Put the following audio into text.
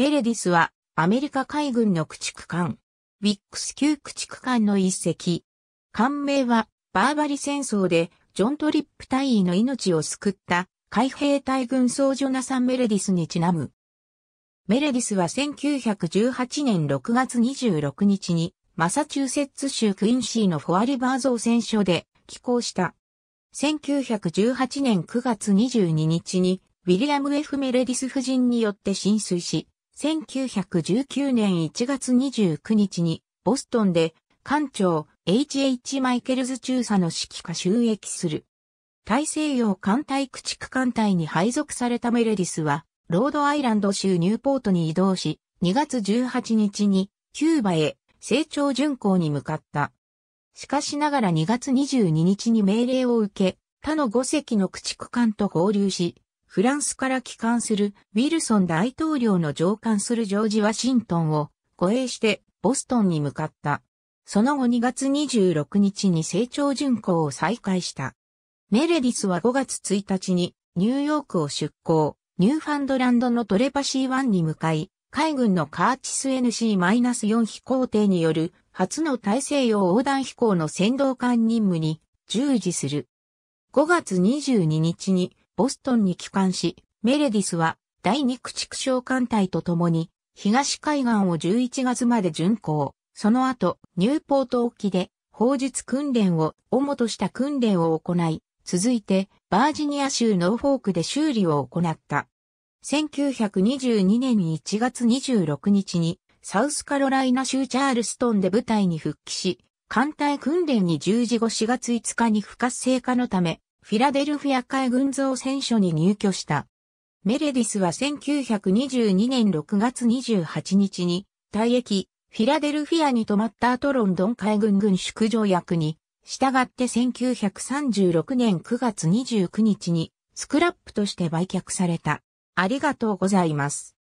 メレディスはアメリカ海軍の駆逐艦、ウィックス級駆逐艦の一隻。艦名はバーバリ戦争でジョントリップ大尉の命を救った海兵隊軍曹ジョナサン・メレディスにちなむ。メレディスは1918年6月26日にマサチューセッツ州クインシーのフォアリバー造船所で寄港した。1918年9月22日にウィリアム・ F・ メレディス夫人によって浸水し、1919年1月29日に、ボストンで、艦長 H.H. マイケルズ中佐の指揮下収益する。大西洋艦隊駆逐艦隊に配属されたメレディスは、ロードアイランド州ニューポートに移動し、2月18日にキューバへ成長巡航に向かった。しかしながら2月22日に命令を受け、他の5隻の駆逐艦と合流し、フランスから帰還するウィルソン大統領の上官するジョージ・ワシントンを護衛してボストンに向かった。その後2月26日に成長巡航を再開した。メレディスは5月1日にニューヨークを出港、ニューファンドランドのトレパシー1に向かい、海軍のカーチス NC-4 飛行艇による初の大西洋横断飛行の先導艦任務に従事する。5月22日にボストンに帰還し、メレディスは第2駆逐小艦隊と共に東海岸を11月まで巡航。その後、ニューポート沖で砲術訓練を主とした訓練を行い、続いてバージニア州ノーフォークで修理を行った。1922年1月26日にサウスカロライナ州チャールストンで部隊に復帰し、艦隊訓練に従事後4月5日に不活性化のためフィラデルフィア海軍造船所に入居した。メレディスは1922年6月28日に、退役、フィラデルフィアに泊まった後ロンドン海軍軍縮条約に、従って1936年9月29日に、スクラップとして売却された。ありがとうございます。